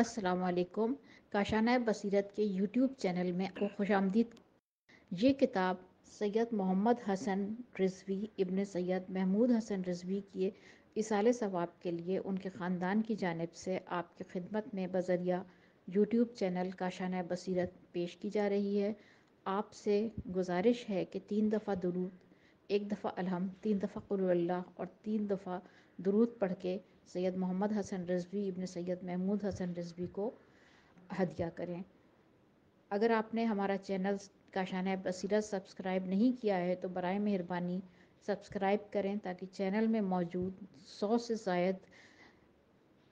असलकुम काशाना बसीरत के YouTube channel में आपको खुश आमदीद ये किताब सैयद मोहम्मद हसन रिजवी इबन सैयद महमूद हसन रिजवी के इसाले सवाब के लिए उनके ख़ानदान की जानब से आपकी खिदमत में बजरिया यूट्यूब चैनल काशाना बसीरत पेश की जा रही है आपसे गुजारिश है कि तीन दफ़ा दुरूद एक दफ़ा अलहम तीन दफ़ा कुल्ला और तीन दफ़ा दरूद पढ़ के सैयद मोहम्मद हसन रजवी इब्न सैयद महमूद हसन रजवी को हदिया करें अगर आपने हमारा चैनल काशाना बसीरत सब्सक्राइब नहीं किया है तो बर मेहरबानी सब्सक्राइब करें ताकि चैनल में मौजूद सौ से जायद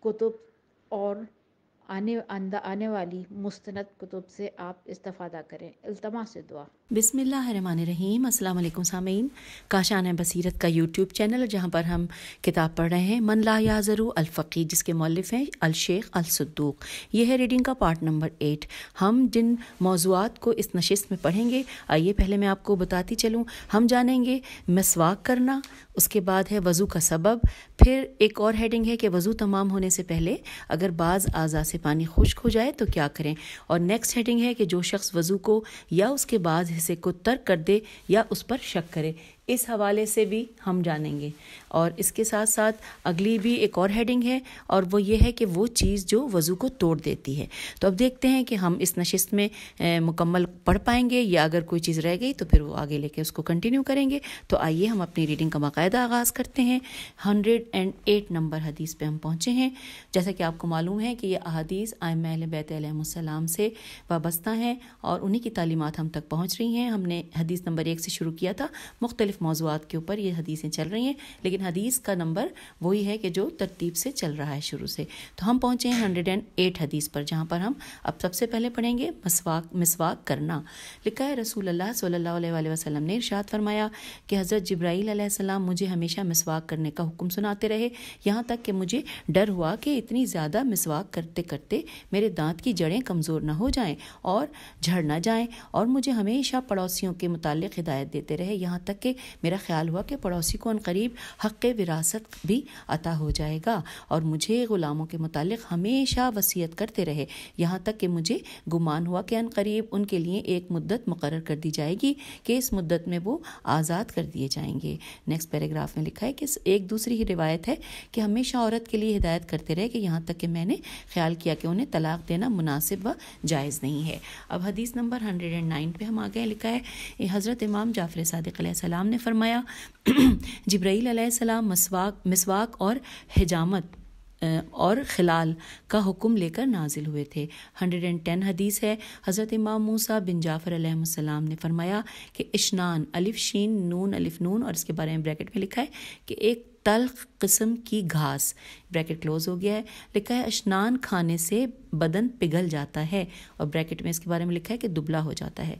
कुतुब और आने आने वाली मुस्तनद कुतुब से आप इस्तफादा करें अल्तमा से दुआ बिसमीम अल्लाम सामीन काशान बसीरत का यूट्यूब चैनल जहाँ पर हम किताब पढ़ रहे हैं मन ला याजरू अलफ़ी जिसके मौलफ हैं अलशेख अलसद्दूक यह है रीडिंग का पार्ट नंबर एट हम जिन मौजूद को इस नशस्त में पढ़ेंगे आइए पहले मैं आपको बताती चलूँ हम जानेंगे मसवाक करना उसके बाद है वज़ू का सबब फिर एक और हेडिंग है कि वज़ू तमाम होने से पहले अगर बाज़ आज़ा से पानी खुश्क हो जाए तो क्या करें और नेक्स्ट हेडिंग है कि जो शख्स वज़ू को या उसके बाद हिस्से को तर्क कर दे या उस पर शक करे इस हवाले से भी हम जानेंगे और इसके साथ साथ अगली भी एक और हेडिंग है और वो ये है कि वो चीज़ जो वज़ू को तोड़ देती है तो अब देखते हैं कि हम इस नशस्त में मुकम्मल पढ़ पाएंगे या अगर कोई चीज़ रह गई तो फिर वो आगे लेके उसको कंटिन्यू करेंगे तो आइए हम अपनी रीडिंग का बाकायदा आगाज़ करते हैं हंड्रेड एंड एट नंबर हदीस पर हम पहुँचे हैं जैसा कि आपको मालूम है कि ये अदीस आयम बैतम से वाबस्ता हैं और उन्हीं की तालीमत हम तक पहुँच रही हैं हमने हदीस नंबर एक से शुरू किया था मुख्तलि मुख्तलिफ मौजूद के ऊपर ये हदीसें चल रही हैं लेकिन हदीस का नंबर वही है कि जो तरतीब से चल रहा है शुरू से तो हम पहुँचे हैं हंड्रेड एंड एट हदीस पर जहाँ पर हम अब सबसे पहले पढ़ेंगे मसवाक मिसवाक करना लिखा है रसूल अल्लाह सल्ला वसलम ने इर्शाद फरमाया कि हज़रत जब्राईसम मुझे हमेशा मिसवाक करने का हुक्म सुनाते रहे यहाँ तक कि मुझे डर हुआ कि इतनी ज़्यादा मिसवाक करते करते मेरे दांत की जड़ें कमज़ोर ना हो जाएं और झड़ ना जाएं और मुझे हमेशा पड़ोसियों के मुतालिक हिदायत देते रहे यहाँ तक कि मेरा ख्याल हुआ कि पड़ोसी को करीब हक़ विरासत भी अता हो जाएगा और मुझे ग़ुलामों के मुतालिक हमेशा वसीयत करते रहे यहाँ तक कि मुझे गुमान हुआ कि करीब उनके लिए एक मुद्दत मुकर कर दी जाएगी कि इस मुद्दत में वो आज़ाद कर दिए जाएंगे नेक्स्ट पैराग्राफ में लिखा है कि एक दूसरी ही रिवायत है कि हमेशा औरत के लिए हिदायत करते रहे कि यहाँ तक कि मैंने ख्याल किया कि उन्हें तलाक देना मुनासिब व जायज़ नहीं है अब हदीस नंबर हंड्रेड एंड नाइन पर हम आगे लिखा है हज़रत इमाम जाफ़र सदक ने फरमाया जब्राईल अलैहिस्सलाम मसवाक मिसवाक और हिजामत और खिलाल का हुक्म लेकर नाजिल हुए थे 110 हदीस है हज़रत इमाम मूसा बिन जाफ़र अलैहिस्सलाम ने फरमाया कि इश्नान अलिफ शीन नून अलिफ नून और इसके बारे में ब्रैकेट में लिखा है कि एक तलख किस्म की घास ब्रैकेट क्लोज हो गया है लिखा है स्नान खाने से बदन पिघल जाता है और ब्रैकेट में इसके बारे में लिखा है कि दुबला हो जाता है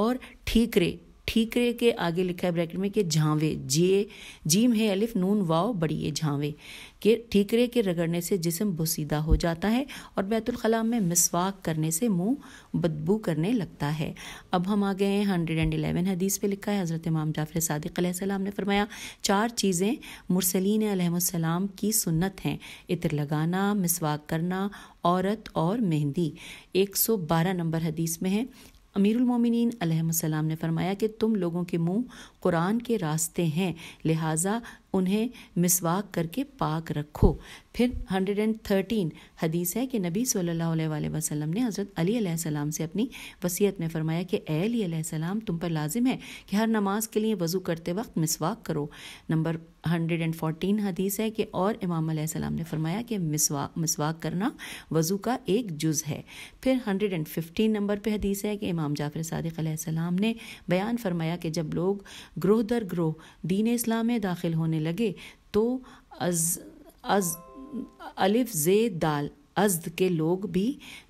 और ठीकरे ठीकरे के आगे लिखा है ब्रैकेट में कि झांवे जे जीम है अलिफ नून वाव बड़ी ये झांवे के ठीकरे के रगड़ने से जिसम बुसीदा हो जाता है और बैतुलखला में मिसवाक करने से मुंह बदबू करने लगता है अब हम आ गए हैं हंड्रेड एंड एलेवन हदीस पे लिखा है हज़रत इमाम जाफर सदक ने फरमाया चार चीज़ें मुरसलिन अलहसलाम की सुन्नत हैं इतर लगाना मिसवाक करना औरत और मेहंदी एक सौ बारह नंबर हदीस में है मोमिनीन अलैहिस्सलाम ने फरमाया कि तुम लोगों के मुंह कुरान के रास्ते हैं लिहाजा उन्हें मिसवाक करके पाक रखो फिर 113 हदीस है कि नबी सल्लल्लाहु अलैहि वसल्लम ने हज़रत अली सलाम से अपनी वसीयत में फ़रमाया कि ए अली सलाम तुम पर लाजिम है कि हर नमाज के लिए वज़ू करते वक्त मिसवाक करो नंबर 114 हदीस है कि और इमाम सलाम ने फरमाया कि मिसवा मिसवाक करना वज़ू का एक जुज़ है फिर हंड्रेड एंड फ़िफ्टीन नंबर पर हदीस है कि इमाम जाफ़र सदक सलाम ने बयान फरमाया कि जब लोग ग्रोह दर ग्रोह दीन इस्लाम में दाखिल होने लगे तो अज अज अलिफ जे दाल अज्द के लोग भी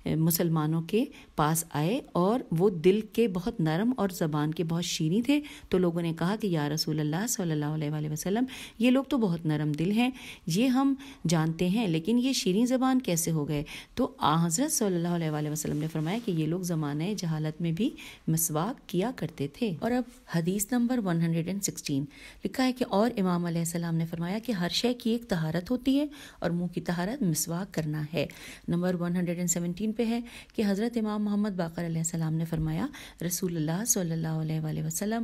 मुसलमानों के पास आए और वो दिल के बहुत नरम और ज़बान के बहुत शीरी थे तो लोगों ने कहा कि या रसूल अल्लाह सल्ला वसलम ये लोग तो बहुत नरम दिल हैं ये हम जानते हैं लेकिन ये शीरी ज़बान कैसे हो गए तो आ हज़रत सल्ला वसलम ने फरमाया कि ये लोग ज़माने जहालत में भी मसवाक किया करते थे और अब हदीस number one hundred and sixteen लिखा है कि और इमाम सलाम ने फरमाया कि हर शय की एक तहारत होती है और मुँह की तहारत मसवाक करना है number one hundred and seventeen पे है कि हज़रत इमाम मोहम्मद बाकर ने फरमाया रसूल सल्लल्लाहु अलैहि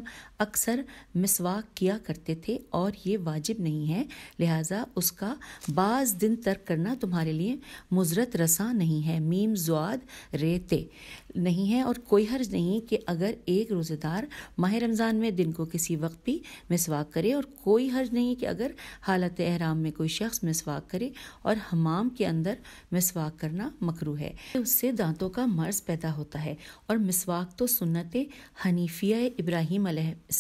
अक्सर मिसवाक किया करते थे और ये वाजिब नहीं है लिहाजा उसका बाज़ दिन तर्क करना तुम्हारे लिए मुजरत रसा नहीं है मीम जुआद रेते नहीं है और कोई हर्ज नहीं कि अगर एक रोज़ेदार माह रमज़ान में दिन को किसी वक्त भी मिसवाक करे और कोई हर्ज नहीं कि अगर हालत अहराम में कोई शख्स मिसवाक करे और हमाम के अंदर मिसवाक करना मकरू है उससे दांतों का मर्ज पैदा होता है और मिसवाक तो सुन्नत हनीफिया इब्राहिम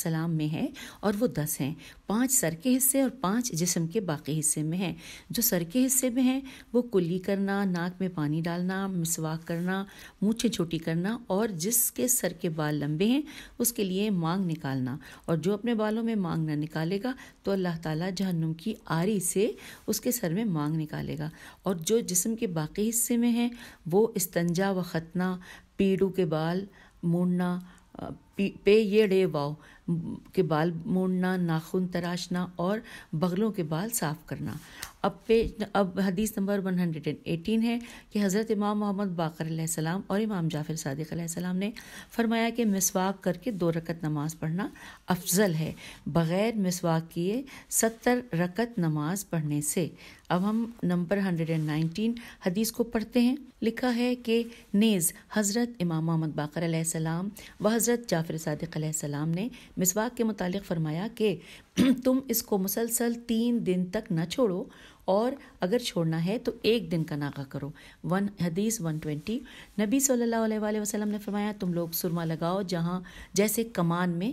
सलाम में है और वो दस हैं पांच सर के हिस्से और पांच जिसम के बाकी हिस्से में हैं जो सर के हिस्से में हैं वो कुल्ली करना नाक में पानी डालना मिसवाक करना मूछे छोटी करना और जिसके सर के बाल लंबे हैं उसके लिए मांग निकालना और जो अपने बालों में मांग ना निकालेगा तो अल्लाह ताला जहन्नुम की आरी से उसके सर में मांग निकालेगा और जो जिसम के बाकी हिस्से में हैं वो तो इस्तंजा व खतना पीड़ू के बाल मूड़ना पे ये डे वाओ के बाल मोड़ना नाखून तराशना और बगलों के बाल साफ करना अब पेज अब हदीस नंबर 118 है कि हज़रत इमाम मोहम्मद बाकर सलाम और इमाम जाफिर सदक सलाम ने फरमाया कि मिसवाक करके दो रकत नमाज पढ़ना अफजल है बग़ैर मिसवाक किए सत्तर रकत नमाज पढ़ने से अब हम नंबर 119 हदीस को पढ़ते हैं लिखा है कि नेज़ हज़रत इमाम मोहम्मद बाकर सलाम व हज़रत जाफिर सदक सलाम ने मिसवाक के मुतल फ़रमाया कि तुम इसको मुसलसल तीन दिन तक न छोड़ो और अगर छोड़ना है तो एक दिन का नागा करो वन हदीस वन ट्वेंटी नबी सल्लल्लाहु अलैहि वसल्लम ने फरमाया तुम लोग सुरमा लगाओ जहाँ जैसे कमान में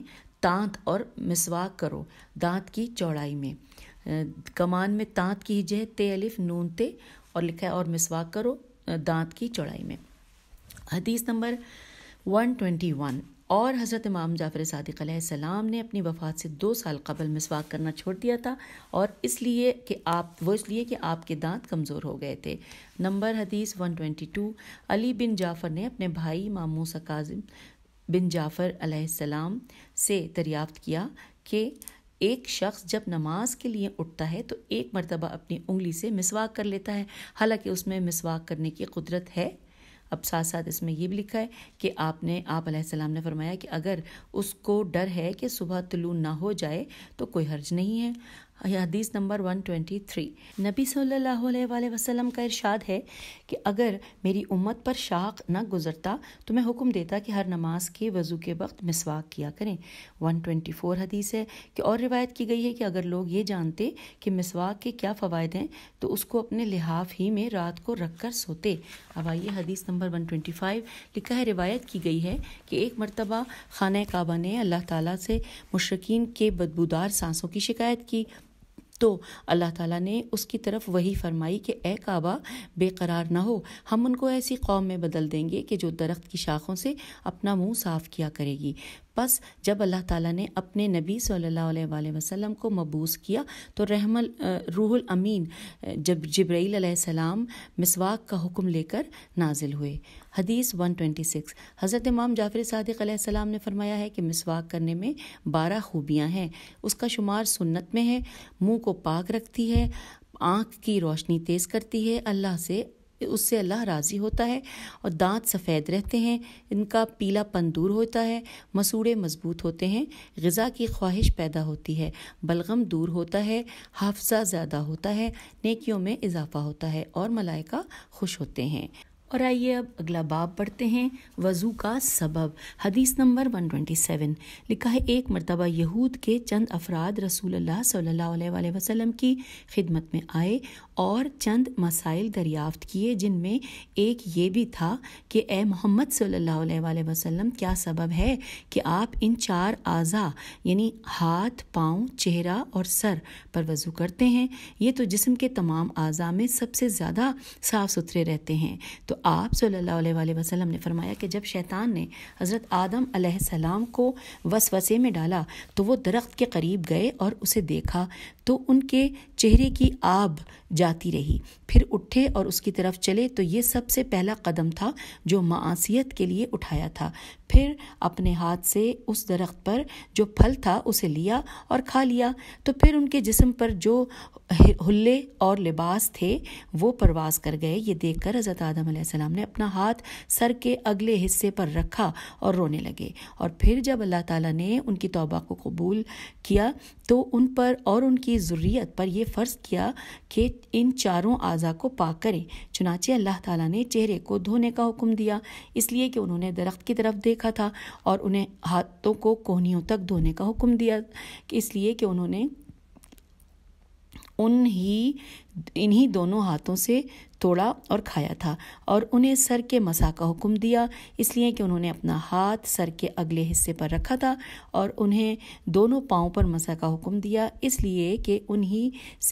दांत और मिसवाक करो दांत की चौड़ाई में कमान में दांत की हिजह ते अलिफ नून ते और लिखा है और मिसवाक करो दांत की चौड़ाई में हदीस नंबर वन ट्वेंटी वन और हज़रत इमाम जाफ़र सदक सलाम ने अपनी वफ़ात से दो साल कबल मिसवाक करना छोड़ दिया था और इसलिए कि आप वो इसलिए कि आपके दांत कमज़ोर हो गए थे नंबर हदीस 122 अली बिन जाफ़र ने अपने भाई मामू सकाजम बिन जाफ़र सलाम से दरियाफ़त किया कि एक शख्स जब नमाज के लिए उठता है तो एक मरतबा अपनी उंगली से मिसवाक कर लेता है हालांकि उसमें मिसवाक करने की कुदरत है अब साथ साथ इसमें यह भी लिखा है कि आपने आप सलाम ने फरमाया कि अगर उसको डर है कि सुबह तुलू ना हो जाए तो कोई हर्ज नहीं है हदीस नंबर 123 नबी सल्लल्लाहु अलैहि वसल्लम का इरशाद है कि अगर मेरी उम्मत पर शाख न गुजरता तो मैं हुक्म देता कि हर नमाज के वज़ू के वक्त मिसवाक किया करें 124 हदीस है कि और रिवायत की गई है कि अगर लोग ये जानते कि मिसवाक के क्या फ़वाद हैं तो उसको अपने लिहाफ ही में रात को रख कर सोते अब आइए हदीस नंबर फ़ाइव लिखा है रिवायत की गई है कि एक मरतबा खान काबा ने अल्लाह ताली से मशरकिन के बदबूदार सांसों की शिकायत की तो अल्लाह ताला ने उसकी तरफ वही फरमाई कि ए काबा बेकरार ना हो हम उनको ऐसी कौम में बदल देंगे कि जो दरख्त की शाखों से अपना मुंह साफ किया करेगी बस जब अल्लाह ताला ने अपने नबी सल्लल्लाहु अलैहि वसल्लम को मबूस किया तो रहमल रूहुल अमीन जब जब्राईल सलाम मिसवाक का हुक्म लेकर नाजिल हुए हदीस 126 हज़रत इमाम जाफ़र सदक सलाम ने फरमाया है कि मिसवाक करने में बारह खूबियां हैं उसका शुमार सुन्नत में है मुंह को पाक रखती है आँख की रोशनी तेज़ करती है अल्लाह से उससे अल्लाह राज़ी होता है और दांत सफ़ेद रहते हैं इनका पीलापन दूर होता है मसूड़े मजबूत होते हैं गज़ा की ख्वाहिश पैदा होती है बलगम दूर होता है हाफजा ज़्यादा होता है नेकियों में इजाफ़ा होता है और मलाइका खुश होते हैं और आइए अब अगला बाब पढ़ते हैं वज़ू का सबब हदीस नंबर 127 लिखा है एक मरतबा यहूद के चंद अफराद अल्लाह सल्लल्लाहु अलैहि वसल्लम की खिदमत में आए और चंद मसाइल दरियाफ्त किए जिनमें एक ये भी था कि ए मोहम्मद सल्लल्लाहु अलैहि वसल्लम क्या सबब है कि आप इन चार आज़ा यानी हाथ पाँव चेहरा और सर पर वज़ू करते हैं ये तो जिसम के तमाम अज़ा में सबसे ज़्यादा साफ़ सुथरे रहते हैं तो तो आप सल्लल्लाहु अलैहि वसल्लम ने फरमाया कि जब शैतान ने हज़रत आदम सलाम को वसवसे में डाला तो वो दरख्त के करीब गए और उसे देखा तो उनके चेहरे की आब जाती रही फिर उठे और उसकी तरफ चले तो ये सबसे पहला कदम था जो मासीत के लिए उठाया था फिर अपने हाथ से उस दरख्त पर जो फल था उसे लिया और खा लिया तो फिर उनके जिस्म पर जो हुल्ले और लिबास थे वो परवास कर गए ये देखकर हज़रत आदम सलाम ने अपना हाथ सर के अगले हिस्से पर रखा और रोने लगे और फिर जब अल्लाह ताला ने उनकी तौबा को कबूल किया तो उन पर और उनकी ज़ुर्रियत पर यह फ़र्ज़ किया कि इन चारों अज़ा को पाक करें चुनाचे अल्लाह ताला ने चेहरे को धोने का हुक्म दिया इसलिए कि उन्होंने दरख्त की तरफ देखा था और उन्हें हाथों को कोहनियों तक धोने का हुक्म दिया इसलिए कि उन्होंने उन ही इन्हीं दोनों हाथों से तोड़ा और खाया था और उन्हें सर के मसा का हुक्म दिया इसलिए कि उन्होंने अपना हाथ सर के अगले हिस्से पर रखा था और उन्हें दोनों पाँव पर मसा का हुक्म दिया इसलिए कि उन्हीं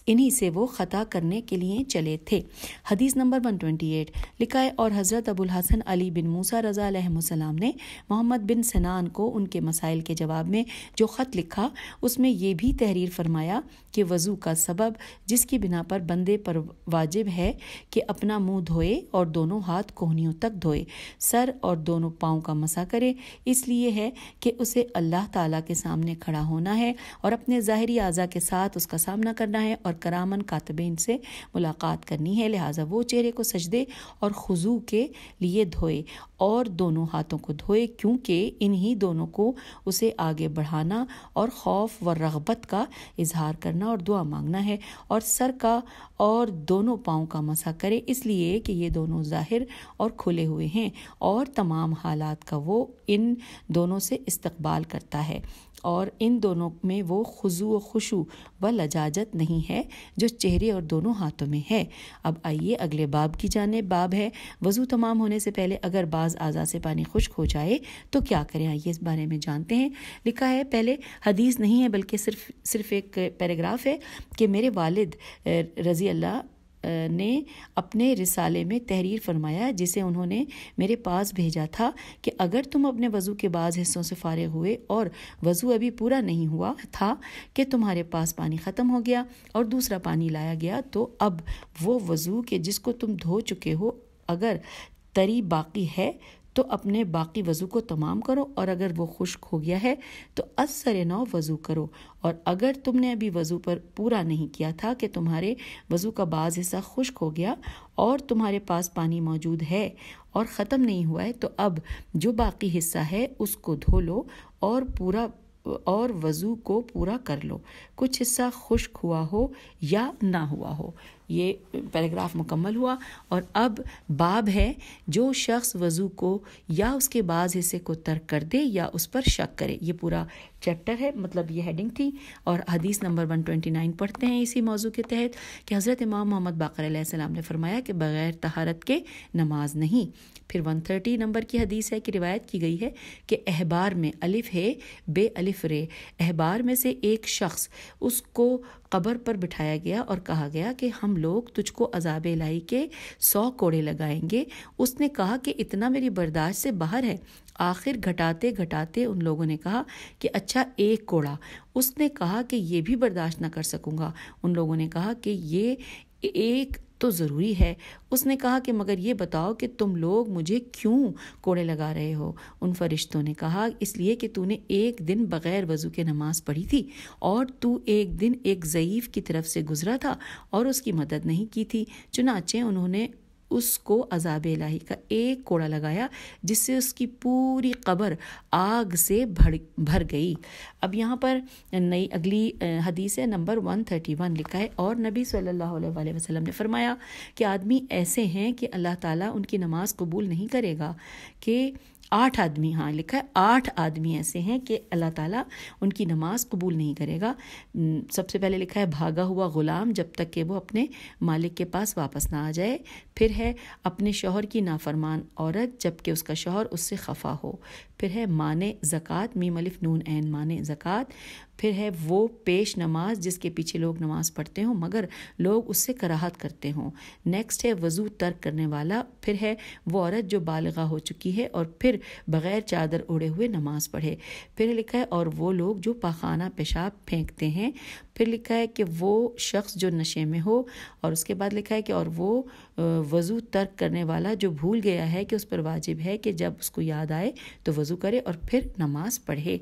इन्हीं से वो ख़ता करने के लिए चले थे हदीस नंबर 128 लिखा है और हज़रत अबुल हसन अली बिन मूसा रज़ा ने मोहम्मद बिन सनान को उनके मसाइल के जवाब में जो ख़त लिखा उसमें यह भी तहरीर फरमाया कि वज़ू का सबब जिसकी बिना पर बंदे पर वाजिब है कि अपना मुंह धोए और दोनों हाथ कोहनियों तक धोए सर और दोनों पाँव का मसा करे इसलिए है कि उसे अल्लाह ताला के सामने खड़ा होना है और अपने ज़ाहरी अज़ा के साथ उसका सामना करना है और करामन कातबीन से मुलाकात करनी है लिहाजा वो चेहरे को सजदे और खुजू के लिए धोए और दोनों हाथों को धोए क्योंकि इन्हीं दोनों को उसे आगे बढ़ाना और खौफ व रगबत का इजहार करना और दुआ मांगना है और सर का और दोनों पाँव का मसा करे इसलिए कि ये दोनों ज़ाहिर और खुले हुए हैं और तमाम हालात का वो इन दोनों से इस्तकबाल करता है और इन दोनों में वो खुजू व खुशू व लजाजत नहीं है जो चेहरे और दोनों हाथों में है अब आइए अगले बाब की जाने बाब है वज़ू तमाम होने से पहले अगर बाज़ आज़ा से पानी खुश्क हो जाए तो क्या करें आइए इस बारे में जानते हैं लिखा है पहले हदीस नहीं है बल्कि सिर्फ सिर्फ एक पैराग्राफ है कि मेरे वालिद रज़ी अल्लाह ने अपने रिसाले में तहरीर फरमाया जिसे उन्होंने मेरे पास भेजा था कि अगर तुम अपने वज़ू के बाद हिस्सों से फारग हुए और वज़ू अभी पूरा नहीं हुआ था कि तुम्हारे पास पानी ख़त्म हो गया और दूसरा पानी लाया गया तो अब वो वज़ू के जिसको तुम धो चुके हो अगर तरी बाकी है तो अपने बाकी वज़ू को तमाम करो और अगर वो खुश्क हो गया है तो असर नौ वज़ू करो और अगर तुमने अभी वज़ू पर पूरा नहीं किया था कि तुम्हारे वज़ू का बाज़ हिस्सा खुश्क हो गया और तुम्हारे पास पानी मौजूद है और ख़त्म नहीं हुआ है तो अब जो बाकी हिस्सा है उसको धो लो और पूरा और वज़ू को पूरा कर लो कुछ हिस्सा खुश्क हुआ हो या ना हुआ हो ये पैराग्राफ मुकम्मल हुआ और अब बाब है जो शख्स वज़ू को या उसके बाज़ हिस्से को तर्क कर दे या उस पर शक करे ये पूरा चैप्टर है मतलब ये हेडिंग थी और हदीस नंबर 129 पढ़ते हैं इसी मौजू के तहत कि हज़रत इमाम मोहम्मद बाकर ने फरमाया कि बग़ैर तहारत के नमाज नहीं फिर 130 नंबर की हदीस है कि रिवायत की गई है कि अहबार में अलिफ है बे अलिफ रे अहबार में से एक शख्स उसको कब्र पर बिठाया गया और कहा गया कि हम लोग तुझको अजाब लाई के सौ कोड़े लगाएंगे उसने कहा कि इतना मेरी बर्दाश्त से बाहर है आखिर घटाते घटाते उन लोगों ने कहा कि अच्छा एक कोड़ा उसने कहा कि ये भी बर्दाश्त ना कर सकूँगा उन लोगों ने कहा कि ये एक तो ज़रूरी है उसने कहा कि मगर ये बताओ कि तुम लोग मुझे क्यों कोड़े लगा रहे हो उन फरिश्तों ने कहा इसलिए कि तूने एक दिन बग़ैर वज़ू के नमाज़ पढ़ी थी और तू एक दिन एक ज़यीफ़ की तरफ से गुज़रा था और उसकी मदद नहीं की थी चुनाचे उन्होंने उसको अजाब इलाही का एक कोड़ा लगाया जिससे उसकी पूरी कबर आग से भर भर गई अब यहाँ पर नई अगली हदीस है नंबर 131 लिखा है और नबी सल्लल्लाहु अलैहि वसल्लम ने फरमाया कि आदमी ऐसे हैं कि अल्लाह ताला उनकी नमाज कबूल नहीं करेगा कि आठ आदमी हाँ लिखा है आठ आदमी ऐसे हैं कि अल्लाह ताला उनकी नमाज कबूल नहीं करेगा सबसे पहले लिखा है भागा हुआ ग़ुलाम जब तक कि वो अपने मालिक के पास वापस ना आ जाए फिर है अपने शोहर की नाफरमान औरत जबकि उसका शोहर उससे खफा हो फिर है माने ज़क़़त मीम अलिफ नून एन माने ज़क़़त फिर है वो पेश नमाज जिसके पीछे लोग नमाज पढ़ते हों मगर लोग उससे कराहत करते हों नेक्स्ट है वज़ू तर्क करने वाला फिर है वो औरत जो बालगा हो चुकी है और फिर बग़ैर चादर ओढ़े हुए नमाज पढ़े फिर लिखा है और वो लोग जो पाखाना पेशाब फेंकते हैं फिर लिखा है कि वो शख्स जो नशे में हो और उसके बाद लिखा है कि और वो वज़ू तर्क करने वाला जो भूल गया है कि उस पर वाजिब है कि जब उसको याद आए तो वज़ू करे और फिर नमाज पढ़े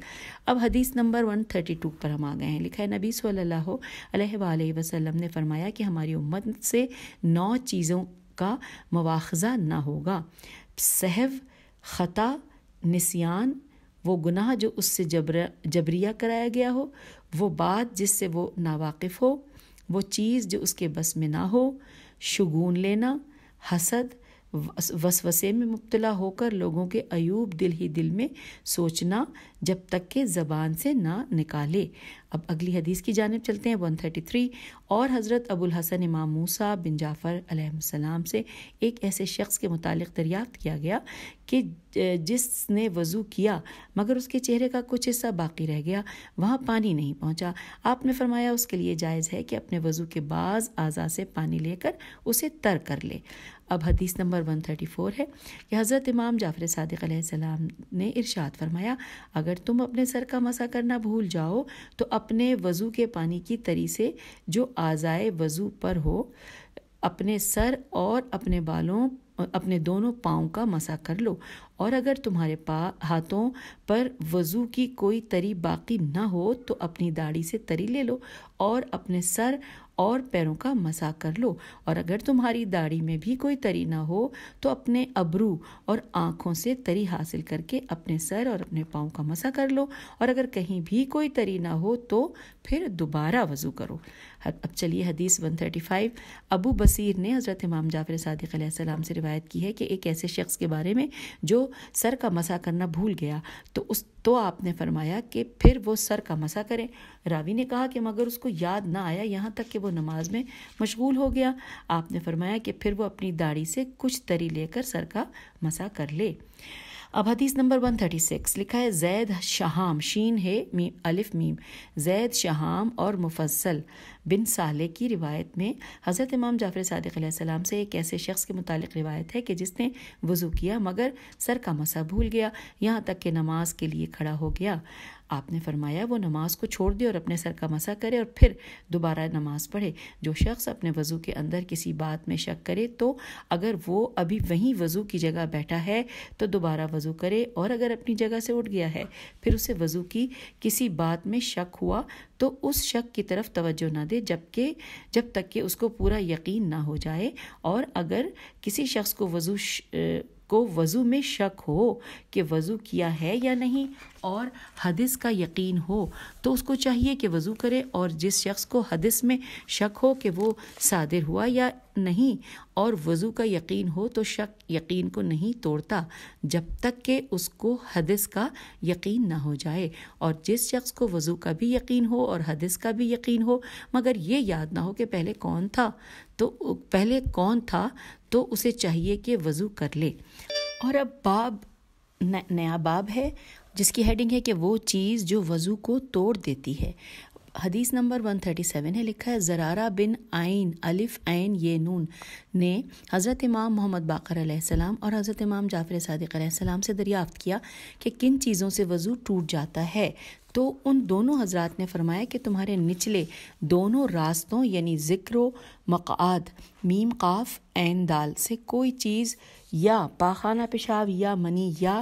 अब हदीस नंबर वन थर्टी टू पर हम आ गए हैं लिखा है नबी सल्लल्लाहु अलैहि वसल्लम ने फरमाया कि हमारी उम्मत से नौ चीज़ों का मुआखजा ना होगा सहव ख़ता निसियान वो गुनाह जो उससे जबर जबरिया कराया गया हो वो बात जिससे वो नावाकिफ़ हो वो चीज़ जो उसके बस में ना हो शगून लेना हसद वसवसे में मुब्तला होकर लोगों के अयूब दिल ही दिल में सोचना जब तक के ज़बान से ना निकाले अब अगली हदीस की जानब चलते हैं 133 और हज़रत अबुल हसन इमाम मूसा बिन जाफ़र सलाम से एक ऐसे शख्स के मुतालिक दरियाफ्त किया गया कि जिसने वज़ू किया मगर उसके चेहरे का कुछ हिस्सा बाकी रह गया वहाँ पानी नहीं पहुँचा आपने फरमाया उसके लिए जायज़ है कि अपने वज़ू के बाद आज़ा से पानी लेकर उसे तर कर ले अब हदीस नंबर वन थर्टी फोर है कि हज़रत इमाम जाफ़र सदक सलाम ने इरशाद फरमाया अगर तुम अपने सर का मसा करना भूल जाओ तो अपने वज़ू के पानी की तरी से जो आज़ाए वज़ू पर हो अपने सर और अपने बालों अपने दोनों पाँव का मसा कर लो और अगर तुम्हारे पा हाथों पर वज़ू की कोई तरी बाकी ना हो तो अपनी दाढ़ी से तरी ले लो और अपने सर और पैरों का मसा कर लो और अगर तुम्हारी दाढ़ी में भी कोई तरी ना हो तो अपने अबरू और आंखों से तरी हासिल करके अपने सर और अपने पाँव का मसा कर लो और अगर कहीं भी कोई तरी ना हो तो फिर दोबारा वज़ू करो अब चलिए हदीस 135 अबू बसीर ने हज़रत इमाम जाफ़र सदक से रिवायत की है कि एक ऐसे शख्स के बारे में जो सर का मसा करना भूल गया तो उस तो आपने फरमाया कि फिर वो सर का मसा करें रावी ने कहा कि मगर उसको याद ना आया यहाँ तक कि वो नमाज में मशगूल हो गया आपने फरमाया कि फिर वो अपनी दाढ़ी से कुछ तरी लेकर सर का मसा कर ले अब हदीस नंबर 136 लिखा है जैद शहाम शीन है मी, अलिफ मीम जैद शहाम और मुफसल बिन साले की रिवायत में हज़रत इमाम जाफ़र सदक से एक ऐसे शख्स के मुतालिक रिवायत है कि जिसने वज़ू किया मगर सर का मसा भूल गया यहाँ तक कि नमाज के लिए खड़ा हो गया आपने फरमाया वो नमाज को छोड़ दे और अपने सर का मसा करे और फिर दोबारा नमाज पढ़े जो शख्स अपने वज़ू के अंदर किसी बात में शक करे तो अगर वो अभी वहीं वज़ू की जगह बैठा है तो दोबारा वज़ू करे और अगर अपनी जगह से उठ गया है फिर उसे वज़ू की किसी बात में शक हुआ तो उस शक की तरफ तवज्जो ना दे जबकि जब तक कि उसको पूरा यकीन ना हो जाए और अगर किसी शख्स को वज़ू को वज़ू में शक हो कि वज़ू किया है या नहीं और हदीस का यकीन हो तो उसको चाहिए कि वज़ू करे और जिस शख्स को हदीस में शक हो कि वो सादिर हुआ या नहीं और वज़ू का यकीन हो तो शक यकीन को नहीं तोड़ता जब तक कि उसको हदीस का यकीन ना हो जाए और जिस शख्स को वज़ू का भी यकीन हो और हदीस का भी यकीन हो मगर ये याद ना हो कि पहले कौन था तो पहले कौन था तो उसे चाहिए कि वज़ू कर ले और अब बाब न, नया बाब है जिसकी हेडिंग है कि वो चीज़ जो वज़ू को तोड़ देती है हदीस नंबर 137 है लिखा है ज़रारा बिन आइन अलिफ आइन ये नून ने हज़रत इमाम मोहम्मद बाकर आसमाम और हज़रत इमाम जाफ़र सदक से दरियाफ़त किया कि किन चीज़ों से वज़ू टूट जाता है तो उन दोनों हजरात ने फरमाया कि तुम्हारे निचले दोनों रास्तों यानी ज़िक्र मक़ाद मीम काफ एन दाल से कोई चीज़ या पाखाना पेशाब या मनी या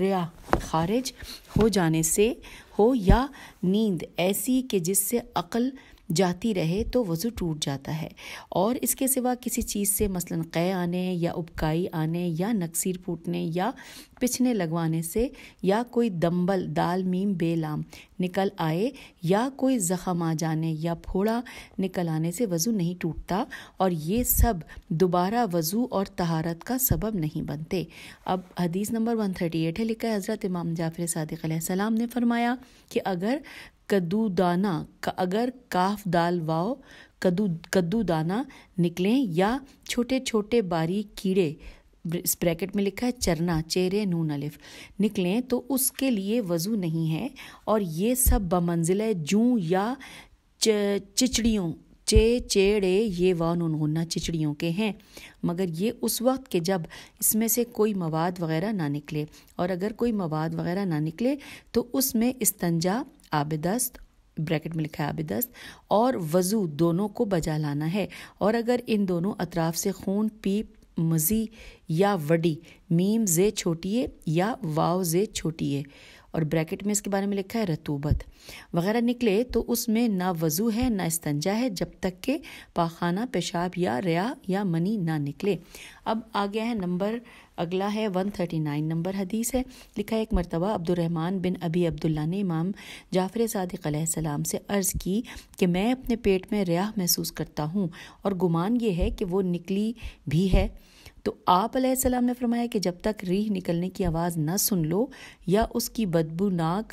रिया खारिज हो जाने से हो या नींद ऐसी कि जिससे अक़ल जाती रहे तो वज़ू टूट जाता है और इसके सिवा किसी चीज़ से मसलन कै आने या उबकाई आने या नक्सीर फूटने या पिछने लगवाने से या कोई दम्बल दाल मीम बेलाम निकल आए या कोई ज़ख़म आ जाने या फोड़ा निकल आने से वज़ू नहीं टूटता और ये सब दोबारा वज़ू और तहारत का सबब नहीं बनते अब हदीस नंबर 138 है लिखा है हज़रत इमाम जाफ़िर सदक़ ने फरमाया कि अगर कद्दू दाना का अगर काफ दाल वाओ कद्दू कद्दू दाना निकलें या छोटे छोटे बारीक कीड़े इस ब्रैकेट में लिखा है चरना चेरे नून अलिफ निकलें तो उसके लिए वज़ू नहीं है और ये सब बमंजिल जू या चिचड़ियों चे चेड़े ये वान उन्होंना चिचड़ियों के हैं मगर ये उस वक्त के जब इसमें से कोई मवाद वगैरह ना निकले और अगर कोई मवाद वगैरह ना निकले तो उसमें इस्तंजा आबिदस्त ब्रैकेट में लिखा है आबिदस्त और वज़ू दोनों को बजा लाना है और अगर इन दोनों अतराफ से खून पीप मज़ी या वडी मीम जे है या वाव जे छोटी है और ब्रैकेट में इसके बारे में लिखा है रतूबत वगैरह निकले तो उसमें ना वज़ू है ना इस्तंजा है जब तक के पाखाना पेशाब या रया या मनी ना निकले अब आ गया है नंबर अगला है 139 नंबर हदीस है लिखा है एक मरतबा अब्दुलरहमान बिन अबी अब्दुल्ला ने इमाम जाफर सदक से अर्ज़ की कि मैं अपने पेट में रिया महसूस करता हूँ और गुमान ये है कि वो निकली भी है तो आप सलाम ने फरमाया कि जब तक रीह निकलने की आवाज़ ना सुन लो या उसकी बदबू नाक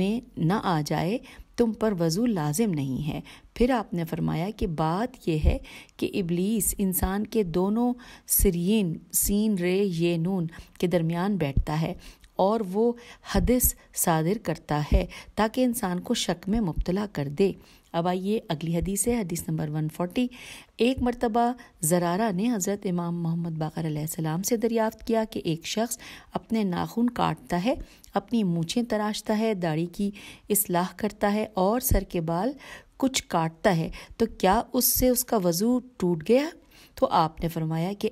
में ना आ जाए तुम पर वज़ू लाजिम नहीं है फिर आपने फरमाया कि बात यह है कि इबलीस इंसान के दोनों सरीन सीन रे ये नून के दरमियान बैठता है और वो हदस सादिर करता है ताकि इंसान को शक में मुबतला कर दे अब आइए अगली हदीस है हदीस नंबर 140 एक मरतबा जरारा ने हज़रत इमाम मोहम्मद बाकर सलाम से दरियाफ़त किया कि एक शख्स अपने नाखून काटता है अपनी मूछें तराशता है दाढ़ी की इसलाह करता है और सर के बाल कुछ काटता है तो क्या उससे उसका वज़ू टूट गया तो आपने फरमाया कि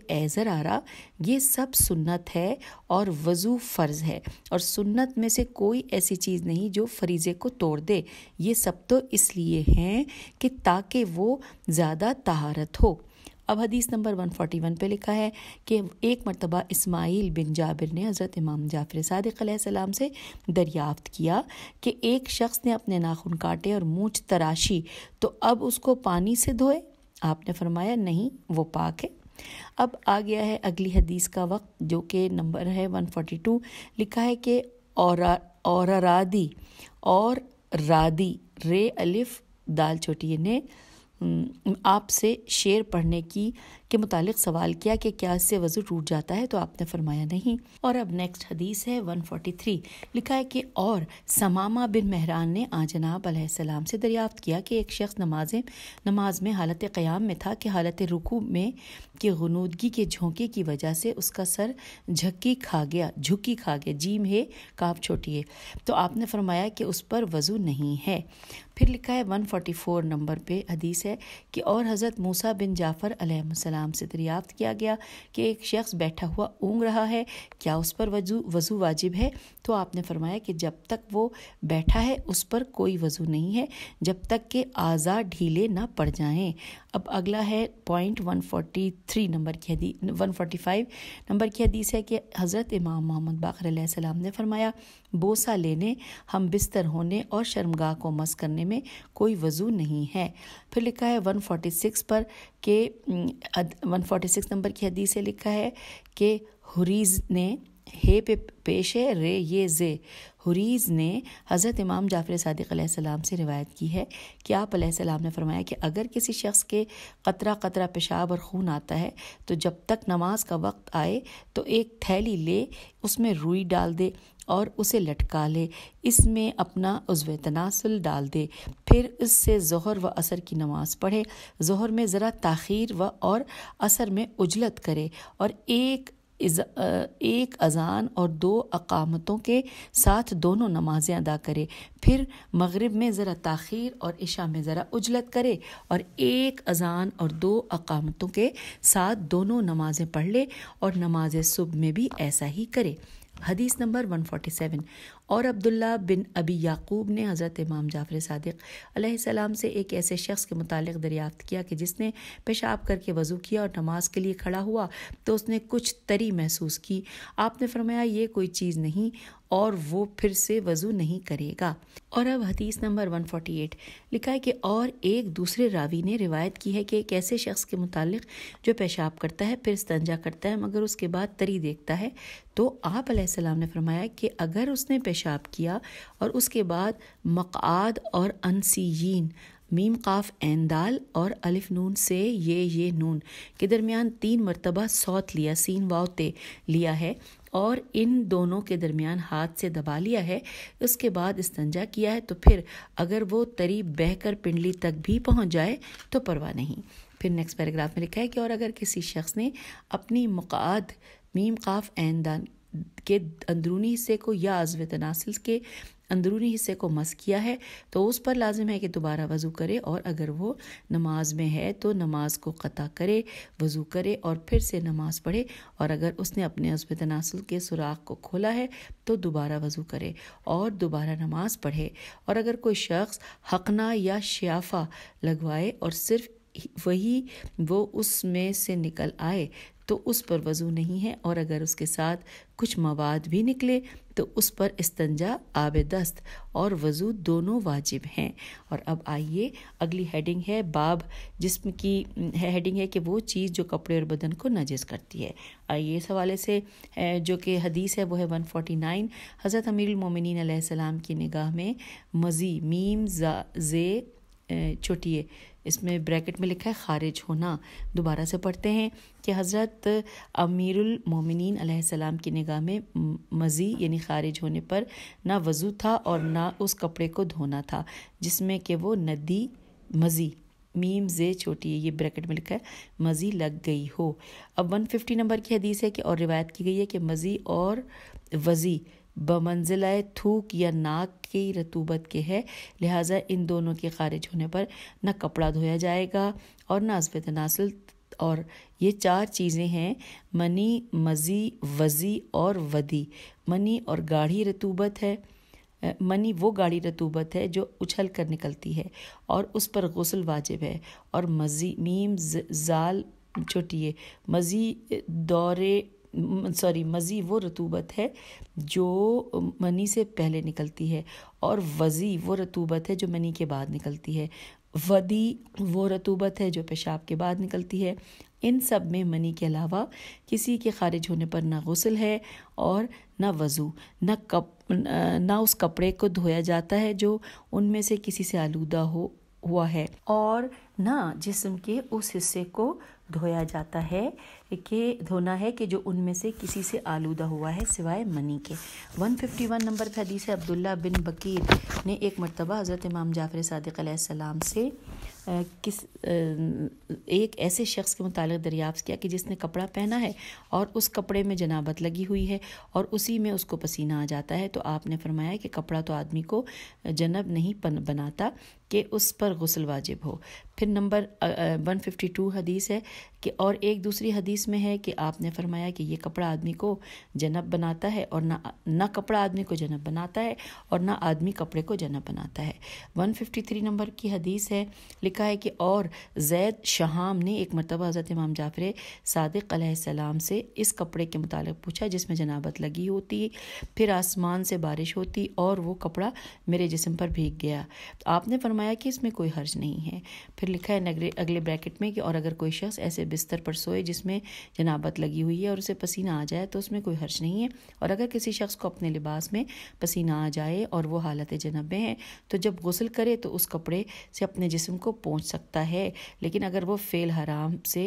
आ रहा ये सब सुन्नत है और वज़ू फ़र्ज़ है और सुन्नत में से कोई ऐसी चीज़ नहीं जो फरीज़े को तोड़ दे ये सब तो इसलिए हैं कि ताकि वो ज़्यादा तहारत हो अब हदीस नंबर 141 पे लिखा है कि एक मरतबा इस्माइल बिन जाबिर ने हज़रत इमाम जाफर सदक़्सम से दरियाफ़त किया कि एक शख्स ने अपने नाखून काटे और मूछ तराशी तो अब उसको पानी से धोए आपने फरमाया नहीं वो पाक है अब आ गया है अगली हदीस का वक्त जो कि नंबर है 142 लिखा है कि और और रादी और रादी रे अलिफ दाल छोटी ने आपसे शेर पढ़ने की के मुतालिक सवाल किया कि क्या इससे वजू टूट जाता है तो आपने फरमाया नहीं और अब नेक्स्ट हदीस है 143 लिखा है कि और समामा बिन महरान ने आ जनाब सलाम से दरियाफ्त किया कि एक शख्स नमाजें नमाज में हालत क़्याम में था कि हालत रुकू में कि गनूदगी के झोंके की वजह से उसका सर झक्की खा गया झुकी खा गया जीम है काफ छोटी है तो आपने फरमाया कि उस पर वजू नहीं है फिर लिखा है 144 नंबर पे हदीस है कि और हज़रत मूसा बिन जाफ़र अलैहिस्सलाम नाम से दरियाफ्त किया गया कि एक शख्स बैठा हुआ ऊँग रहा है क्या उस पर वजू वज़ू वाजिब है तो आपने फरमाया कि जब तक वो बैठा है उस पर कोई वज़ू नहीं है जब तक के आज़ा ढीले ना पड़ जाएं अब अगला है पॉइंट वन थ्री नंबर की हदी फाइव नंबर की हदीस है कि हज़रत इमाम मोहम्मद बाकर ने फरमाया बोसा लेने हम बिस्तर होने और शर्मगाह को मस करने में कोई वज़ू नहीं है फिर लिखा है 146 पर के वन फोर्टी सिक्स नंबर की हदीस से लिखा है कि हुरीज ने हे पे पेशे रे ये जे हुरीज ने हज़रत इमाम जाफ़र सदक से रिवायत की है कि आप सलाम ने फरमाया कि अगर किसी शख्स के कतरा कतरा पेशाब और खून आता है तो जब तक नमाज का वक्त आए तो एक थैली ले उसमें रुई डाल दे और उसे लटका ले इसमें अपना उज्व तनासल डाल दे फिर इससे जहर व असर की नमाज़ पढ़े जहर में ज़रा ताखीर व और असर में उजलत करे और एक एक अजान और दो अकामतों के साथ दोनों नमाज़ें अदा करे फिर मगरब में ज़रा ताखीर और इशा में ज़रा उजलत करे और एक अजान और दो अकामतों के साथ दोनों नमाज़ें पढ़ ले और नमाज सुबह में भी ऐसा ही करे हदीस नंबर 147 और अब्दुल्ला बिन अबी याकूब ने हज़रत इमाम जाफ़र सदक सलाम से एक ऐसे शख्स के मुतालिक दरियाफ़्त किया कि जिसने पेशाब करके वज़ू किया और नमाज के लिए खड़ा हुआ तो उसने कुछ तरी महसूस की आपने फरमाया ये कोई चीज़ नहीं और वो फिर से वजू नहीं करेगा और अब हदीस नंबर 148 लिखा है कि और एक दूसरे रावी ने रिवायत की है कि एक ऐसे शख्स के मुतालिक जो पेशाब करता है फिर स्तंजा करता है मगर उसके बाद तरी देखता है तो आप सलाम ने फरमाया कि अगर उसने पेशाब किया और उसके बाद मक़ाद और अनसीन मीम काफ एन दाल और अलिफ नून से ये ये नून के दरमियान तीन मरतबा सौत लिया सीन वाव ते लिया है और इन दोनों के दरमियान हाथ से दबा लिया है उसके बाद इस्तंजा किया है तो फिर अगर वो तरी बहकर पिंडली तक भी पहुंच जाए तो परवाह नहीं फिर नेक्स्ट पैराग्राफ में लिखा है कि और अगर किसी शख्स ने अपनी मुकाद मीम काफ एन दान के अंदरूनी हिस्से को या अजव तनासिल के अंदरूनी हिस्से को मस किया है तो उस पर लाजिम है कि दोबारा वज़ू करे और अगर वो नमाज में है तो नमाज को ख़ता करे वज़ू करे और फिर से नमाज पढ़े और अगर उसने अपने उसब तनासुल के सुराख को खोला है तो दोबारा वज़ू करे और दोबारा नमाज पढ़े और अगर कोई शख्स हकना या शयाफा लगवाए और सिर्फ वही वो उसमें से निकल आए तो उस पर वज़ू नहीं है और अगर उसके साथ कुछ मवाद भी निकले तो उस पर इस्तंजा आब दस्त और वज़ू दोनों वाजिब हैं और अब आइए अगली हेडिंग है बाब जिसम की है हेडिंग है कि वो चीज़ जो कपड़े और बदन को नजस करती है आइए इस हवाले से जो कि हदीस है वो है 149 हज़रत अमीरमिन की निगाह में मज़ी मीम जे छोटिए इसमें ब्रैकेट में लिखा है खारिज होना दोबारा से पढ़ते हैं कि हज़रत अमीरुल मोमिनीन सलाम की निगाह में मज़ी यानी खारिज होने पर ना वज़ू था और ना उस कपड़े को धोना था जिसमें कि वो नदी मज़ी मीम जे छोटी है ये ब्रैकेट में लिखा है मज़ी लग गई हो अब 150 नंबर की हदीस है कि और रिवायत की गई है कि मज़ी और वज़ी बमंजिला थूक या नाक की रतूबत के है लिहाजा इन दोनों के खारिज होने पर ना कपड़ा धोया जाएगा और ना असब तनासल और ये चार चीज़ें हैं मनी मज़ी वज़ी और वदी मनी और गाढ़ी रतूबत है मनी वो गाढ़ी रतूबत है जो उछल कर निकलती है और उस पर गसल वाजिब है और मजी मीम जाल छोटिए मज़ी दौरे सॉरी मज़ी वो रतूबत है जो मनी से पहले निकलती है और वज़ी वो रतूबत है जो मनी के बाद निकलती है वदी वो रतूबत है जो पेशाब के बाद निकलती है इन सब में मनी के अलावा किसी के खारिज होने पर ना गसल है और ना वज़ू ना कप ना उस कपड़े को धोया जाता है जो उनमें से किसी से आलूदा हो हुआ है और ना जिस्म के उस हिस्से को धोया जाता है कि धोना है कि जो उनमें से किसी से आलूदा हुआ है सिवाय मनी के 151 नंबर पर हदीस अब्दुल्ला बिन बकीर ने एक मरतबा हज़रत इमाम जाफ़र सलाम से आ, किस आ, एक ऐसे शख्स के मुतालिक दरियाफ़्त किया कि जिसने कपड़ा पहना है और उस कपड़े में जनाबत लगी हुई है और उसी में उसको पसीना आ जाता है तो आपने फरमाया कि कपड़ा तो आदमी को जनब नहीं बनाता कि उस पर गसल वाजिब हो फिर नंबर वन फिफ्टी टू हदीस है कि और एक दूसरी हदीस में है कि आपने फरमाया कि यह कपड़ा आदमी को जन्ब बनाता है और ना ना कपड़ा आदमी को जन्ब बनाता है और ना आदमी कपड़े को जन्ब बनाता है वन फिफ्टी थ्री नंबर की हदीस है लिखा है कि और जैद शहाम ने एक मरतबा हज़रत इमाम जाफर सदक सलाम से इस कपड़े के मुतालिक पूछा जिसमें जनाबत लगी होती फिर आसमान से बारिश होती और वो कपड़ा मेरे जिसम पर भीग गया तो आपने फरमाया फरमाया कि इसमें कोई हर्ज नहीं है फिर लिखा है नगरे अगले ब्रैकेट में कि और अगर कोई शख्स ऐसे बिस्तर पर सोए जिसमें जनाबत लगी हुई है और उसे पसीना आ जाए तो उसमें कोई हर्ज नहीं है और अगर किसी शख्स को अपने लिबास में पसीना आ जाए और वो हालत जनब में है तो जब गसल करे तो उस कपड़े से अपने जिसम को पहुँच सकता है लेकिन अगर वो फ़ेल हराम से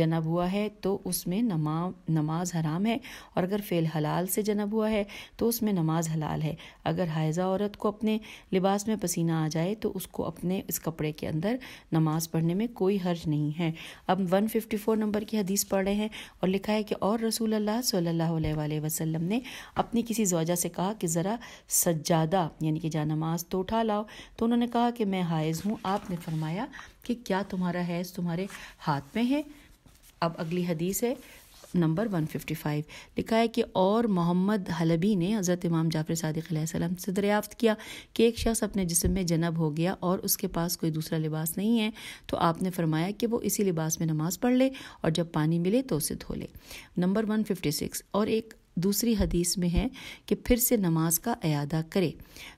जनब हुआ है तो उसमें नमा नमाज हराम है और अगर फ़ेल हलाल से जनब हुआ है तो उसमें नमाज हलाल है अगर हायजा औरत को अपने लिबास में पसीना आ जाए तो उस उसको अपने इस कपड़े के अंदर नमाज पढ़ने में कोई हर्ज नहीं है अब 154 नंबर की हदीस पढ़ रहे हैं और लिखा है कि और रसूल अल्लाह सल्लल्लाहु अलैहि वसल्लम ने अपनी किसी जोजा से कहा कि ज़रा सज्जादा यानी कि जा नमाज तो उठा लाओ तो उन्होंने कहा कि मैं हायज़ हूँ आपने फरमाया कि क्या तुम्हारा हैज़ तुम्हारे हाथ में है अब अगली हदीस है नंबर 155 लिखा है कि और मोहम्मद हलबी ने हज़रत इमाम जाफ़र सदक से दरियाफ़त किया कि एक शख्स अपने जिसम में जनब हो गया और उसके पास कोई दूसरा लिबास नहीं है तो आपने फरमाया कि वो इसी लिबास में नमाज़ पढ़ ले और जब पानी मिले तो उसे धो ले नंबर 156 और एक दूसरी हदीस में है कि फिर से नमाज का अदा करे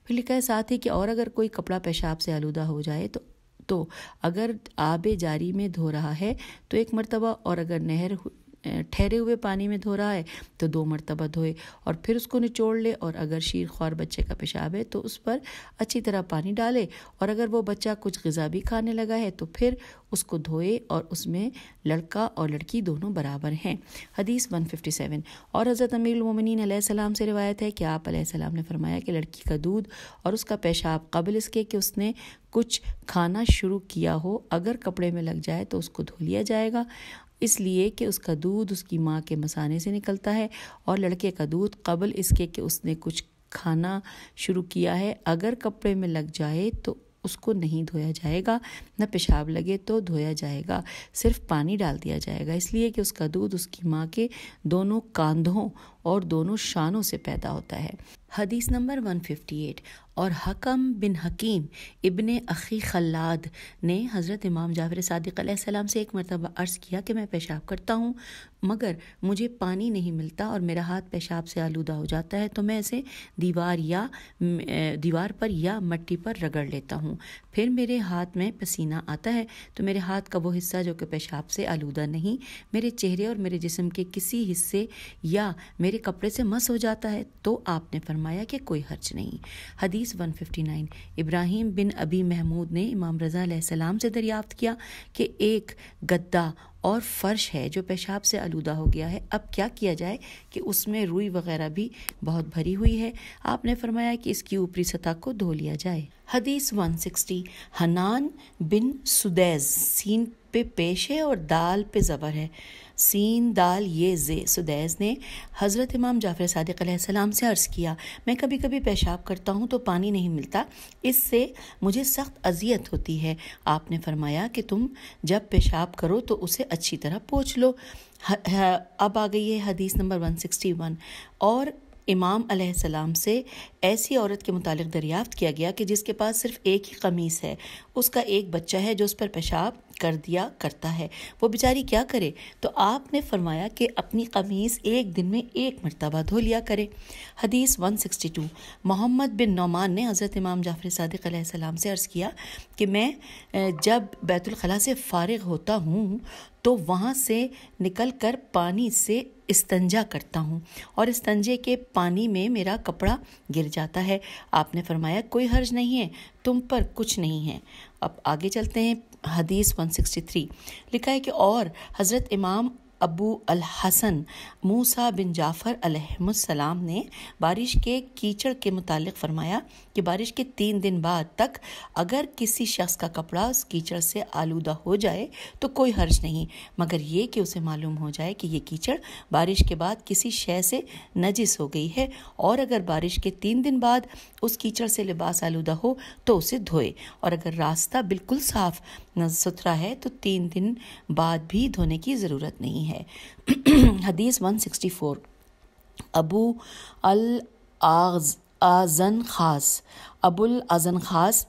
फिर लिखा है साथ ही कि और अगर कोई कपड़ा पेशाब से आलूदा हो जाए तो तो अगर आब जारी में धो रहा है तो एक मरतबा और अगर नहर ठहरे हुए पानी में धो रहा है तो दो मरतबा धोए और फिर उसको निचोड़ ले और अगर शीर ख्वार बच्चे का पेशाब है तो उस पर अच्छी तरह पानी डाले और अगर वो बच्चा कुछ गज़ा भी खाने लगा है तो फिर उसको धोए और उसमें लड़का और लड़की दोनों बराबर हैं हदीस 157 और हज़रत अमीरमिन सलाम से रिवायत है कि आप सलाम ने फरमाया कि लड़की का दूध और उसका पेशाब कबल इसके कि उसने कुछ खाना शुरू किया हो अगर कपड़े में लग जाए तो उसको धो लिया जाएगा इसलिए कि उसका दूध उसकी माँ के मसाने से निकलता है और लड़के का दूध कबल इसके कि उसने कुछ खाना शुरू किया है अगर कपड़े में लग जाए तो उसको नहीं धोया जाएगा न पेशाब लगे तो धोया जाएगा सिर्फ पानी डाल दिया जाएगा इसलिए कि उसका दूध उसकी माँ के दोनों कांधों और दोनों शानों से पैदा होता है हदीस नंबर 158 और हकम बिन हकीम इबन अखी खलाद ने हज़रत इमाम जाफिर सदक से एक मरतबा अर्ज़ किया कि मैं पेशाब करता हूँ मगर मुझे पानी नहीं मिलता और मेरा हाथ पेशाब से आलूदा हो जाता है तो मैं इसे दीवार या दीवार पर या मट्टी पर रगड़ लेता हूँ फिर मेरे हाथ में पसीना आता है तो मेरे हाथ का वो हिस्सा जो कि पेशाब से आलूदा नहीं मेरे चेहरे और मेरे जिसम के किसी हिस्से या मेरे कपड़े से मस हो जाता है तो आपने फरमाया कि कोई हर्च नहीं हदीस 159 इब्राहिम बिन अबी महमूद ने इमाम रज़ा सलाम से दरियाफ्त किया कि एक गद्दा और फर्श है जो पेशाब से आलूदा हो गया है अब क्या किया जाए कि उसमें रुई वगैरह भी बहुत भरी हुई है आपने फरमाया कि इसकी ऊपरी सतह को धो लिया जाए हदीस 160 हनान बिन सुदैज सीन पे पेश है और दाल पे ज़बर है सीन दाल ये जे सुदैस ने हज़रत इमाम जाफ़र सदक से अर्ज़ किया मैं कभी कभी पेशाब करता हूँ तो पानी नहीं मिलता इससे मुझे सख्त अजियत होती है आपने फरमाया कि तुम जब पेशाब करो तो उसे अच्छी तरह पोछ लो अब आ गई है हदीस नंबर 161 और इमाम अलैहिस्सलाम से ऐसी औरत के मुतालिक दरियाफ़्त किया गया कि जिसके पास सिर्फ एक ही कमीज़ है उसका एक बच्चा है जो उस पर पेशाब कर दिया करता है वो बेचारी क्या करे तो आपने फरमाया कि अपनी कमीज़ एक दिन में एक मरतबा धो लिया करे हदीस 162 मोहम्मद बिन नौमान ने हज़रत इमाम जाफ़र सदक से अर्ज़ किया कि मैं जब बैतुलखला से फ़ारग होता हूँ तो वहाँ से निकल कर पानी से इस्तंजा करता हूँ और इस्तंजे के पानी में मेरा कपड़ा गिर जाता है आपने फरमाया कोई हर्ज नहीं है तुम पर कुछ नहीं है अब आगे चलते हैं हदीस 163 लिखा है कि और हज़रत इमाम अबू अल हसन मूसा बिन जाफ़र अलैहिस्सलाम ने बारिश के कीचड़ के मुतालिक फरमाया कि बारिश के तीन दिन बाद तक अगर किसी शख्स का कपड़ा उस कीचड़ से आलूदा हो जाए तो कोई हर्ज नहीं मगर ये कि उसे मालूम हो जाए कि यह कीचड़ बारिश के बाद किसी शय से नजिस हो गई है और अगर बारिश के तीन दिन बाद उस कीचड़ से लिबास आलूदा हो तो उसे धोए और अगर रास्ता बिल्कुल साफ सुथरा है तो तीन दिन बाद भी धोने की ज़रूरत नहीं है है हदीस 164 अबू अल आज़न ख़ास अबुल आज़न ख़ास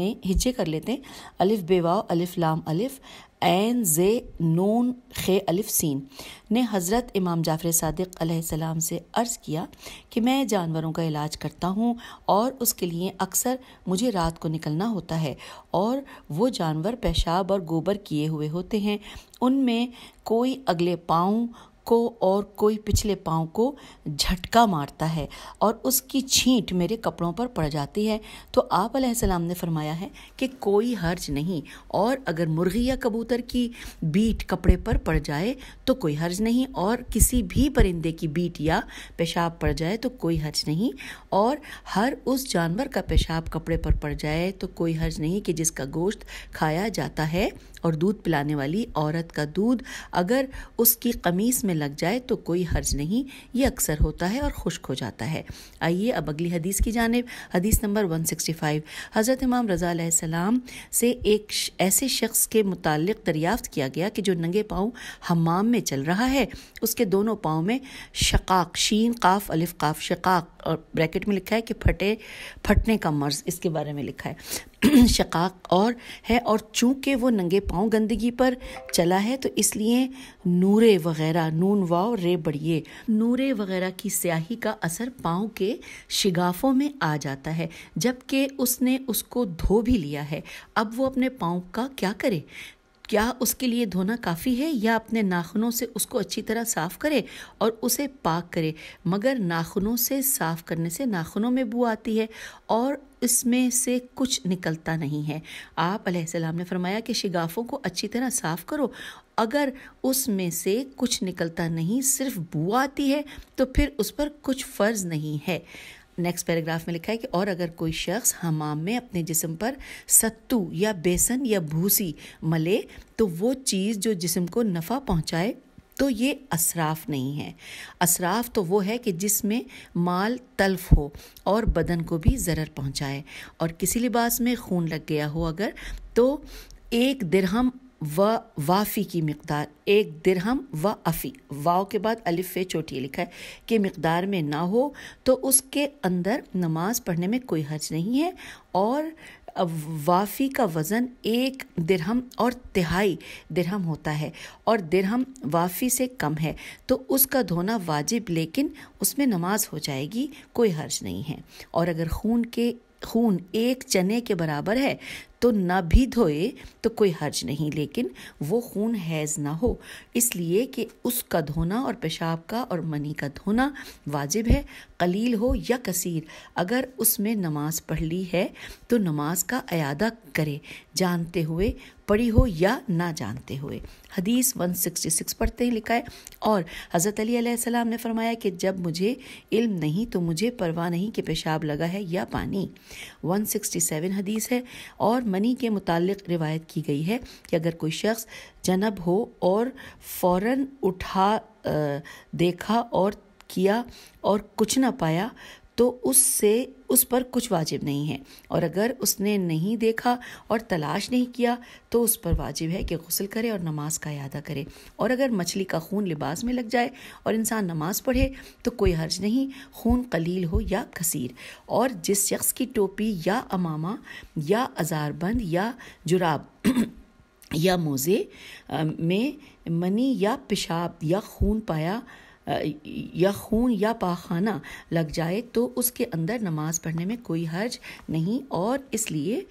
ने हिज्जे कर लेते हैं अलिफ बेवाव अलिफ लाम अलिफ एन जे नून खे अलिफ सीन ने हज़रत इमाम जाफ़र सदक सलाम से अर्ज़ किया कि मैं जानवरों का इलाज करता हूँ और उसके लिए अक्सर मुझे रात को निकलना होता है और वो जानवर पेशाब और गोबर किए हुए होते हैं उनमें कोई अगले पाँव को और कोई पिछले पाँव को झटका मारता है और उसकी छींट मेरे कपड़ों पर पड़ जाती है तो आप सलाम ने फरमाया है कि कोई हर्ज नहीं और अगर मुर्गी या कबूतर की बीट कपड़े पर पड़ जाए तो कोई हर्ज नहीं और किसी भी परिंदे की बीट या पेशाब पड़ जाए तो कोई हर्ज नहीं और हर उस जानवर का पेशाब कपड़े पर पड़ जाए तो कोई हर्ज नहीं कि जिसका गोश्त खाया जाता है और दूध पिलाने वाली औरत का दूध अगर उसकी कमीज़ में लग जाए तो कोई हर्ज नहीं ये अक्सर होता है और खुश्क हो जाता है आइए अब अगली हदीस की जानब हदीस नंबर 165 हज़रत इमाम रज़ा सलाम से एक ऐसे शख्स के मुतल दरियाफ्त किया गया कि जो नंगे पाँव हमाम में चल रहा है उसके दोनों पाँव में शकाक शीन काफ अलिफ काफ शकाक और ब्रैकेट में लिखा है कि फटे फटने का मर्ज़ इसके बारे में लिखा है शकाक और है और चूंकि वो नंगे पाँव गंदगी पर चला है तो इसलिए नूरे वगैरह नून वाव रे बढ़िए नूरे वगैरह की स्याही का असर पाँव के शिगाफों में आ जाता है जबकि उसने उसको धो भी लिया है अब वो अपने पाँव का क्या करे क्या उसके लिए धोना काफ़ी है या अपने नाखूनों से उसको अच्छी तरह साफ़ करें और उसे पाक करें मगर नाखूनों से साफ़ करने से नाखूनों में बू आती है और इसमें से कुछ निकलता नहीं है आप सलाम ने फरमाया कि शिगाफ़ों को अच्छी तरह साफ़ करो अगर उसमें से कुछ निकलता नहीं सिर्फ बू आती है तो फिर उस पर कुछ फ़र्ज़ नहीं है नेक्स्ट पैराग्राफ में लिखा है कि और अगर कोई शख्स हमाम में अपने जिसम पर सत्तू या बेसन या भूसी मले तो वो चीज़ जो जिसम को नफ़ा पहुँचाए तो ये असराफ नहीं है असराफ तो वो है कि जिसमें माल तल्फ हो और बदन को भी ज़रर पहुँचाए और किसी लिबास में खून लग गया हो अगर तो एक दिरहम व वाफ़ी की मकदार एक दिरहम व अफ़ी वाव के बाद अलिफ चोटी लिखा है कि मकदार में ना हो तो उसके अंदर नमाज पढ़ने में कोई हर्ज नहीं है और वाफ़ी का वज़न एक दिरहम और तिहाई दिरहम होता है और दिरहम वाफ़ी से कम है तो उसका धोना वाजिब लेकिन उसमें नमाज हो जाएगी कोई हर्ज नहीं है और अगर खून के खून एक चने के बराबर है तो ना भी धोए तो कोई हर्ज नहीं लेकिन वो खून हैज़ ना हो इसलिए कि उसका धोना और पेशाब का और मनी का धोना वाजिब है कलील हो या कसीर अगर उसमें नमाज पढ़ ली है तो नमाज का अयादा करे जानते हुए पढ़ी हो या ना जानते हुए हदीस 166 पढ़ते ही लिखा है और हज़रत अली अलैहिस्सलाम ने फरमाया कि जब मुझे इल्म नहीं तो मुझे परवाह नहीं कि पेशाब लगा है या पानी 167 हदीस है और मनी के मुतालिक रिवायत की गई है कि अगर कोई शख्स जनब हो और फ़ौर उठा देखा और किया और कुछ ना पाया तो उससे उस पर कुछ वाजिब नहीं है और अगर उसने नहीं देखा और तलाश नहीं किया तो उस पर वाजिब है कि गसल करे और नमाज का अदा करे और अगर मछली का खून लिबास में लग जाए और इंसान नमाज पढ़े तो कोई हर्ज नहीं खून कलील हो या कसीर और जिस शख्स की टोपी या अमामा या अजारबंद या जुराब या मोज़े में मनी या पेशाब या खून पाया या खून या पाखाना लग जाए तो उसके अंदर नमाज पढ़ने में कोई हर्ज नहीं और इसलिए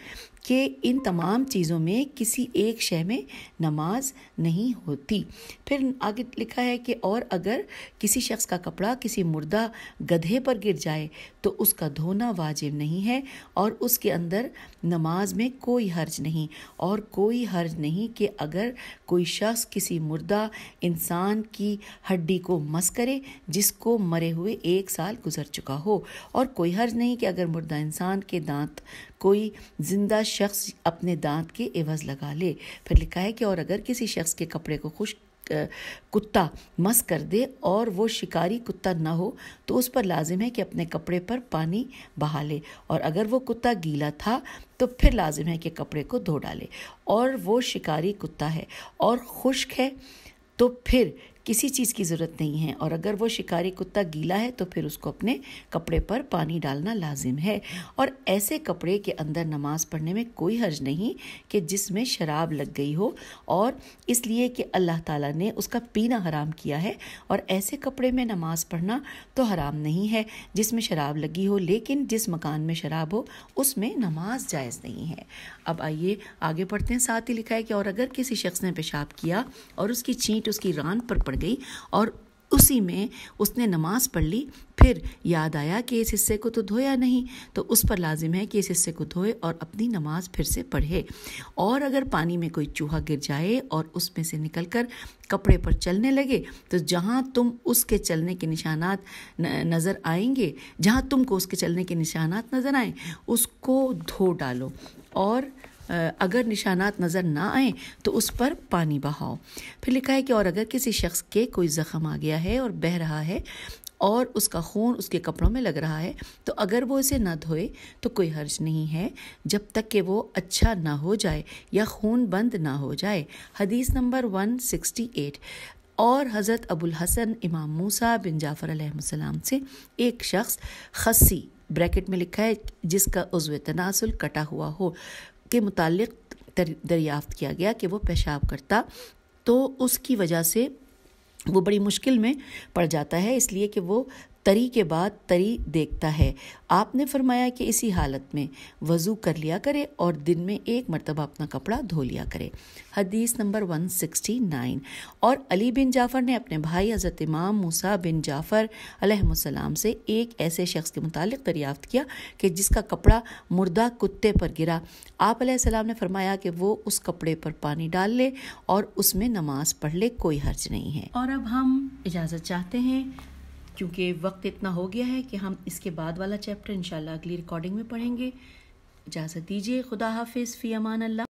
कि इन तमाम चीज़ों में किसी एक शह में नमाज नहीं होती फिर आगे लिखा है कि और अगर किसी शख्स का कपड़ा किसी मुर्दा गधे पर गिर जाए तो उसका धोना वाजिब नहीं है और उसके अंदर नमाज में कोई हर्ज नहीं और कोई हर्ज नहीं कि अगर कोई शख्स किसी मुर्दा इंसान की हड्डी को मस करे जिसको मरे हुए एक साल गुजर चुका हो और कोई हर्ज नहीं कि अगर मुर्दा इंसान के दांत कोई जिंदा शख्स अपने दांत के एवज लगा ले फिर लिखा है कि और अगर किसी शख्स के कपड़े को खुश कुत्ता मस कर दे और वो शिकारी कुत्ता ना हो तो उस पर लाजिम है कि अपने कपड़े पर पानी बहा ले और अगर वो कुत्ता गीला था तो फिर लाजिम है कि कपड़े को धो डाले और वो शिकारी कुत्ता है और खुश्क है तो फिर किसी चीज़ की ज़रूरत नहीं है और अगर वो शिकारी कुत्ता गीला है तो फिर उसको अपने कपड़े पर पानी डालना लाजिम है और ऐसे कपड़े के अंदर नमाज पढ़ने में कोई हर्ज नहीं कि जिसमें शराब लग गई हो और इसलिए कि अल्लाह ताला ने उसका पीना हराम किया है और ऐसे कपड़े में नमाज पढ़ना तो हराम नहीं है जिसमें शराब लगी हो लेकिन जिस मकान में शराब हो उसमें नमाज जायज़ नहीं है अब आइए आगे पढ़ते हैं साथ ही लिखा है कि और अगर किसी शख्स ने पेशाब किया और उसकी चींट उसकी रान पर पड़ गई और उसी में उसने नमाज पढ़ ली फिर याद आया कि इस हिस्से को तो धोया नहीं तो उस पर लाजिम है कि इस हिस्से को धोए और अपनी नमाज फिर से पढ़े और अगर पानी में कोई चूहा गिर जाए और उसमें से निकल कर कपड़े पर चलने लगे तो जहाँ तुम उसके चलने के निशानात नज़र आएंगे जहाँ तुमको उसके चलने के निशानात नज़र आएँ उसको धो डालो और अगर निशानात नज़र ना आए तो उस पर पानी बहाओ फिर लिखा है कि और अगर किसी शख्स के कोई ज़ख़म आ गया है और बह रहा है और उसका खून उसके कपड़ों में लग रहा है तो अगर वो इसे ना धोए तो कोई हर्ज नहीं है जब तक कि वो अच्छा ना हो जाए या खून बंद ना हो जाए हदीस नंबर 168 और हज़रत अबुल हसन इमाम मूसा बिन जाफ़र अलैहिस्सलाम से एक शख्स खसी ब्रैकेट में लिखा है जिसका उज्व तनासुल कटा हुआ हो के मुतालिक दरियाफ्त किया गया कि वो पेशाब करता तो उसकी वजह से वो बड़ी मुश्किल में पड़ जाता है इसलिए कि वो तरी के बाद तरी देखता है आपने फरमाया कि इसी हालत में वज़ू कर लिया करे और दिन में एक मरतबा अपना कपड़ा धो लिया करे हदीस नंबर 169 और अली बिन जाफ़र ने अपने भाई हज़रत इमाम मूसा बिन जाफ़र अलैहिस्सलाम से एक ऐसे शख्स के मुतालिक दरियाफ्त किया कि जिसका कपड़ा मुर्दा कुत्ते पर गिरा आप सलाम ने फरमाया कि वो उस कपड़े पर पानी डाल ले और उसमें नमाज पढ़ ले कोई हर्ज नहीं है और अब हम इजाज़त चाहते हैं क्योंकि वक्त इतना हो गया है कि हम इसके बाद वाला चैप्टर इंशाल्लाह अगली रिकॉर्डिंग में पढ़ेंगे इजाज़त दीजिए खुदा हाफिज़ फ़ी अमान अल्लाह